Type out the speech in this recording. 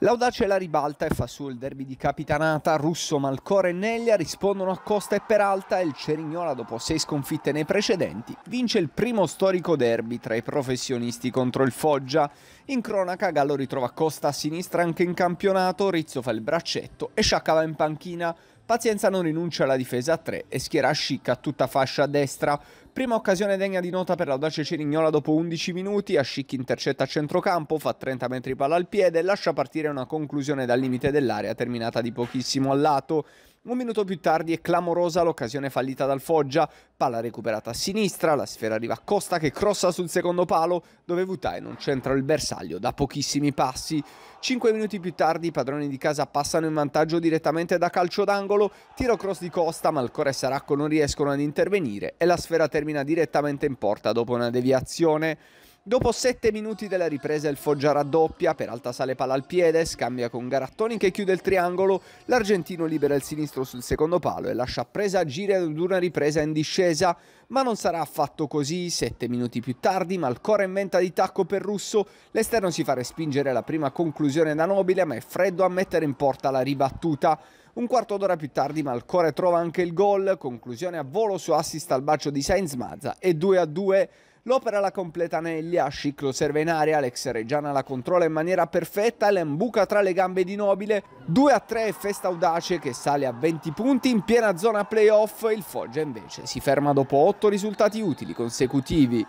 L'audace la ribalta e fa su il derby di capitanata, Russo, Malcore e Neglia rispondono a Costa e Peralta e il Cerignola dopo sei sconfitte nei precedenti vince il primo storico derby tra i professionisti contro il Foggia. In cronaca Gallo ritrova Costa a sinistra anche in campionato, Rizzo fa il braccetto e Sciacca va in panchina. Pazienza non rinuncia alla difesa a 3 e schiera Schick a tutta fascia a destra. Prima occasione degna di nota per l'audace Cerignola dopo 11 minuti, Ascic intercetta a centrocampo, fa 30 metri palla al piede e lascia partire una conclusione dal limite dell'area terminata di pochissimo al lato. Un minuto più tardi è clamorosa l'occasione fallita dal Foggia, palla recuperata a sinistra, la sfera arriva a Costa che crossa sul secondo palo, dove Vutai non centra il bersaglio da pochissimi passi. Cinque minuti più tardi i padroni di casa passano in vantaggio direttamente da calcio d'angolo, tiro cross di Costa ma il Core e Saracco non riescono ad intervenire e la sfera termina direttamente in porta dopo una deviazione. Dopo 7 minuti della ripresa il Foggia raddoppia, per alta sale palla al piede, scambia con Garattoni che chiude il triangolo, l'argentino libera il sinistro sul secondo palo e lascia presa a agire ad una ripresa in discesa, ma non sarà affatto così, 7 minuti più tardi Malcora inventa di tacco per Russo, l'esterno si fa respingere la prima conclusione da Nobile ma è freddo a mettere in porta la ribattuta. Un quarto d'ora più tardi Malcore trova anche il gol, conclusione a volo su assist al bacio di Sainz Mazza e 2 a 2. L'opera la completa Neglia, Sciclo serve in aria, Alex Reggiana la controlla in maniera perfetta, l'embuca tra le gambe di Nobile, 2 a 3 Festa Audace che sale a 20 punti in piena zona playoff, il Foggia invece si ferma dopo 8 risultati utili consecutivi.